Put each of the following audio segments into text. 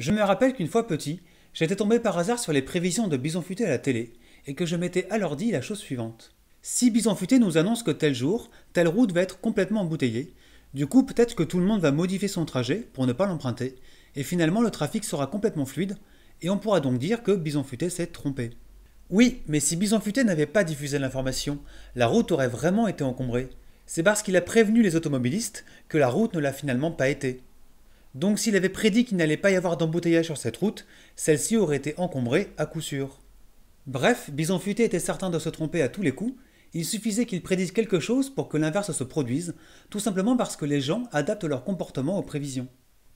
Je me rappelle qu'une fois petit, j'étais tombé par hasard sur les prévisions de Bison à la télé, et que je m'étais alors dit la chose suivante. Si Bison nous annonce que tel jour, telle route va être complètement embouteillée, du coup peut-être que tout le monde va modifier son trajet pour ne pas l'emprunter, et finalement le trafic sera complètement fluide, et on pourra donc dire que Bison s'est trompé. Oui, mais si Bison n'avait pas diffusé l'information, la route aurait vraiment été encombrée. C'est parce qu'il a prévenu les automobilistes que la route ne l'a finalement pas été. Donc s'il avait prédit qu'il n'allait pas y avoir d'embouteillage sur cette route, celle-ci aurait été encombrée à coup sûr. Bref, Bison Futé était certain de se tromper à tous les coups, il suffisait qu'il prédise quelque chose pour que l'inverse se produise, tout simplement parce que les gens adaptent leur comportement aux prévisions.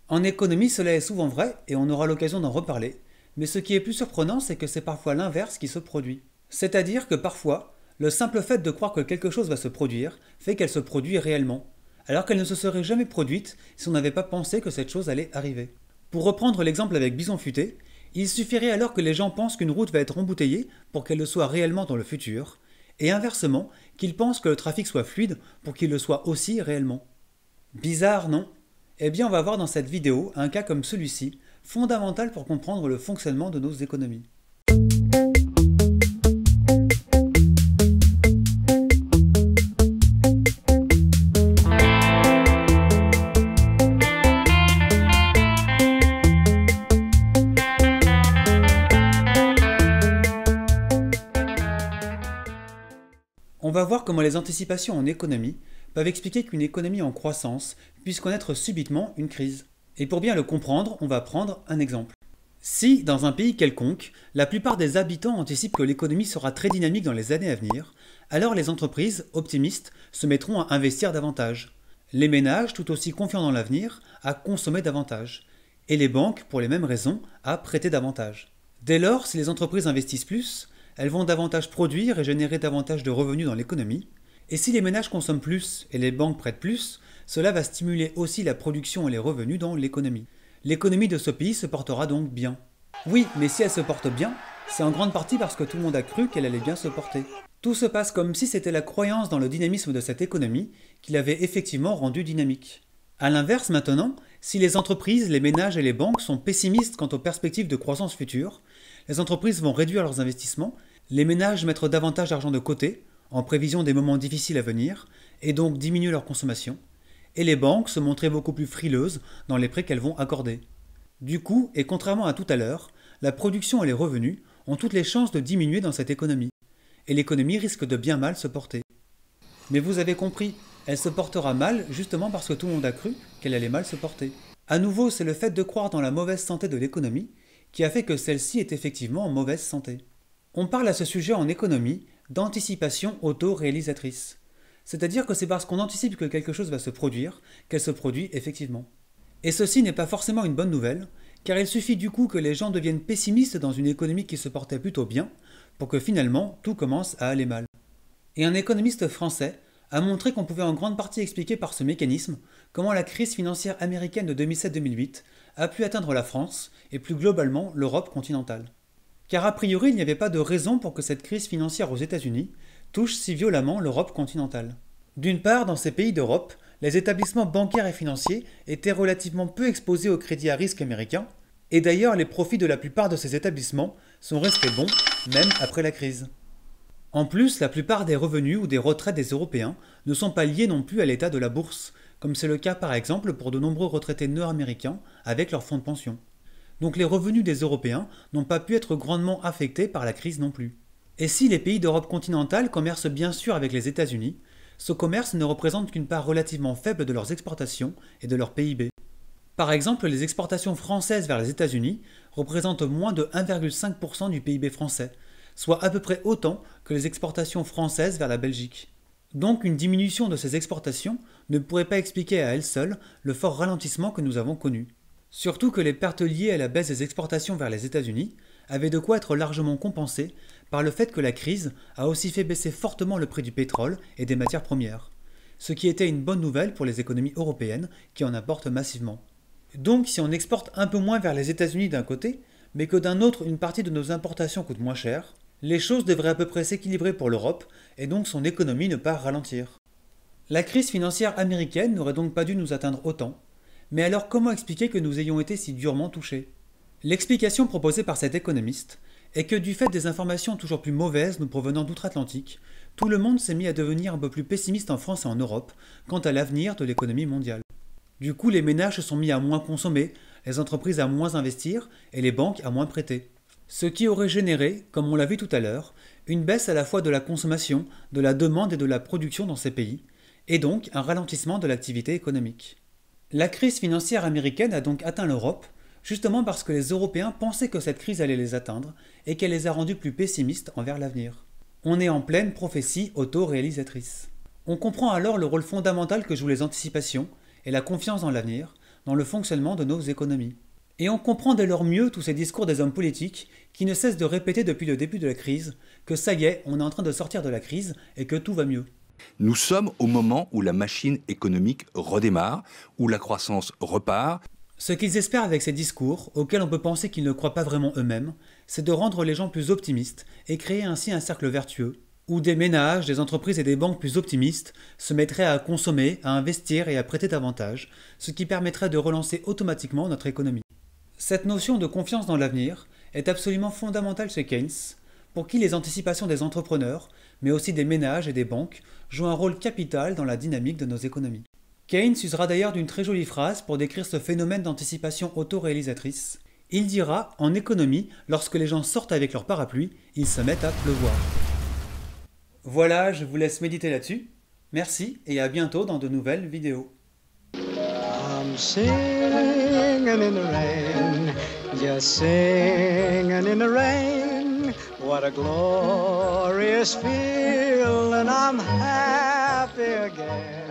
En économie, cela est souvent vrai, et on aura l'occasion d'en reparler, mais ce qui est plus surprenant, c'est que c'est parfois l'inverse qui se produit. C'est-à-dire que parfois, le simple fait de croire que quelque chose va se produire fait qu'elle se produit réellement, alors qu'elle ne se serait jamais produite si on n'avait pas pensé que cette chose allait arriver. Pour reprendre l'exemple avec Bison Futé, il suffirait alors que les gens pensent qu'une route va être embouteillée pour qu'elle le soit réellement dans le futur, et inversement, qu'ils pensent que le trafic soit fluide pour qu'il le soit aussi réellement. Bizarre, non Eh bien, on va voir dans cette vidéo un cas comme celui-ci, fondamental pour comprendre le fonctionnement de nos économies. On va voir comment les anticipations en économie peuvent expliquer qu'une économie en croissance puisse connaître subitement une crise. Et pour bien le comprendre, on va prendre un exemple. Si, dans un pays quelconque, la plupart des habitants anticipent que l'économie sera très dynamique dans les années à venir, alors les entreprises, optimistes, se mettront à investir davantage. Les ménages, tout aussi confiants dans l'avenir, à consommer davantage. Et les banques, pour les mêmes raisons, à prêter davantage. Dès lors, si les entreprises investissent plus, elles vont davantage produire et générer davantage de revenus dans l'économie. Et si les ménages consomment plus et les banques prêtent plus, cela va stimuler aussi la production et les revenus dans l'économie. L'économie de ce pays se portera donc bien. Oui, mais si elle se porte bien, c'est en grande partie parce que tout le monde a cru qu'elle allait bien se porter. Tout se passe comme si c'était la croyance dans le dynamisme de cette économie qui l'avait effectivement rendue dynamique. A l'inverse maintenant, si les entreprises, les ménages et les banques sont pessimistes quant aux perspectives de croissance future, les entreprises vont réduire leurs investissements les ménages mettent davantage d'argent de côté, en prévision des moments difficiles à venir, et donc diminuent leur consommation, et les banques se montraient beaucoup plus frileuses dans les prêts qu'elles vont accorder. Du coup, et contrairement à tout à l'heure, la production et les revenus ont toutes les chances de diminuer dans cette économie, et l'économie risque de bien mal se porter. Mais vous avez compris, elle se portera mal justement parce que tout le monde a cru qu'elle allait mal se porter. À nouveau, c'est le fait de croire dans la mauvaise santé de l'économie qui a fait que celle-ci est effectivement en mauvaise santé. On parle à ce sujet en économie d'anticipation auto réalisatrice C'est-à-dire que c'est parce qu'on anticipe que quelque chose va se produire qu'elle se produit effectivement. Et ceci n'est pas forcément une bonne nouvelle, car il suffit du coup que les gens deviennent pessimistes dans une économie qui se portait plutôt bien pour que finalement tout commence à aller mal. Et un économiste français a montré qu'on pouvait en grande partie expliquer par ce mécanisme comment la crise financière américaine de 2007-2008 a pu atteindre la France et plus globalement l'Europe continentale. Car a priori, il n'y avait pas de raison pour que cette crise financière aux États-Unis touche si violemment l'Europe continentale. D'une part, dans ces pays d'Europe, les établissements bancaires et financiers étaient relativement peu exposés aux crédits à risque américains, et d'ailleurs les profits de la plupart de ces établissements sont restés bons même après la crise. En plus, la plupart des revenus ou des retraites des Européens ne sont pas liés non plus à l'état de la bourse, comme c'est le cas par exemple pour de nombreux retraités nord-américains avec leurs fonds de pension donc les revenus des Européens n'ont pas pu être grandement affectés par la crise non plus. Et si les pays d'Europe continentale commercent bien sûr avec les États-Unis, ce commerce ne représente qu'une part relativement faible de leurs exportations et de leur PIB. Par exemple, les exportations françaises vers les États-Unis représentent moins de 1,5% du PIB français, soit à peu près autant que les exportations françaises vers la Belgique. Donc une diminution de ces exportations ne pourrait pas expliquer à elle seule le fort ralentissement que nous avons connu. Surtout que les pertes liées à la baisse des exportations vers les États-Unis avaient de quoi être largement compensées par le fait que la crise a aussi fait baisser fortement le prix du pétrole et des matières premières, ce qui était une bonne nouvelle pour les économies européennes qui en importent massivement. Donc si on exporte un peu moins vers les États-Unis d'un côté, mais que d'un autre une partie de nos importations coûte moins cher, les choses devraient à peu près s'équilibrer pour l'Europe et donc son économie ne pas ralentir. La crise financière américaine n'aurait donc pas dû nous atteindre autant, mais alors comment expliquer que nous ayons été si durement touchés L'explication proposée par cet économiste est que du fait des informations toujours plus mauvaises nous provenant d'outre-Atlantique, tout le monde s'est mis à devenir un peu plus pessimiste en France et en Europe quant à l'avenir de l'économie mondiale. Du coup, les ménages se sont mis à moins consommer, les entreprises à moins investir et les banques à moins prêter. Ce qui aurait généré, comme on l'a vu tout à l'heure, une baisse à la fois de la consommation, de la demande et de la production dans ces pays, et donc un ralentissement de l'activité économique. La crise financière américaine a donc atteint l'Europe, justement parce que les Européens pensaient que cette crise allait les atteindre et qu'elle les a rendus plus pessimistes envers l'avenir. On est en pleine prophétie auto-réalisatrice. On comprend alors le rôle fondamental que jouent les anticipations et la confiance dans l'avenir, dans le fonctionnement de nos économies. Et on comprend dès lors mieux tous ces discours des hommes politiques qui ne cessent de répéter depuis le début de la crise que ça y est, on est en train de sortir de la crise et que tout va mieux. Nous sommes au moment où la machine économique redémarre, où la croissance repart. Ce qu'ils espèrent avec ces discours, auxquels on peut penser qu'ils ne croient pas vraiment eux-mêmes, c'est de rendre les gens plus optimistes et créer ainsi un cercle vertueux, où des ménages, des entreprises et des banques plus optimistes se mettraient à consommer, à investir et à prêter davantage, ce qui permettrait de relancer automatiquement notre économie. Cette notion de confiance dans l'avenir est absolument fondamentale chez Keynes, pour qui les anticipations des entrepreneurs, mais aussi des ménages et des banques, jouent un rôle capital dans la dynamique de nos économies. Keynes usera d'ailleurs d'une très jolie phrase pour décrire ce phénomène d'anticipation autoréalisatrice. Il dira En économie, lorsque les gens sortent avec leur parapluie, ils se mettent à pleuvoir. Voilà, je vous laisse méditer là-dessus. Merci et à bientôt dans de nouvelles vidéos. What a glorious feeling, I'm happy again.